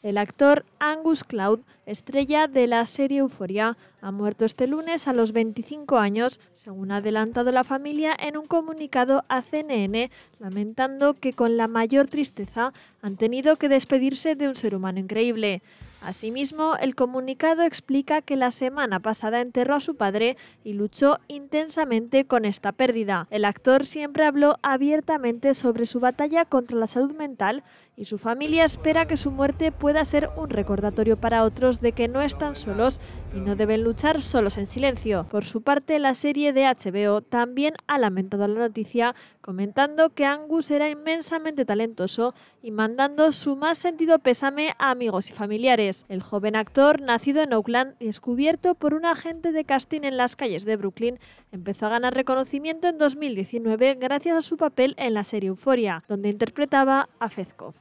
El actor Angus Cloud, estrella de la serie Euforia, ha muerto este lunes a los 25 años, según ha adelantado la familia en un comunicado a CNN, lamentando que con la mayor tristeza han tenido que despedirse de un ser humano increíble. Asimismo, el comunicado explica que la semana pasada enterró a su padre y luchó intensamente con esta pérdida. El actor siempre habló abiertamente sobre su batalla contra la salud mental y su familia espera que su muerte pueda ser un recordatorio para otros de que no están solos y no deben luchar solos en silencio. Por su parte, la serie de HBO también ha lamentado la noticia, comentando que Angus era inmensamente talentoso y mandando su más sentido pésame a amigos y familiares. El joven actor, nacido en Oakland, descubierto por un agente de casting en las calles de Brooklyn, empezó a ganar reconocimiento en 2019 gracias a su papel en la serie Euforia, donde interpretaba a Fezco.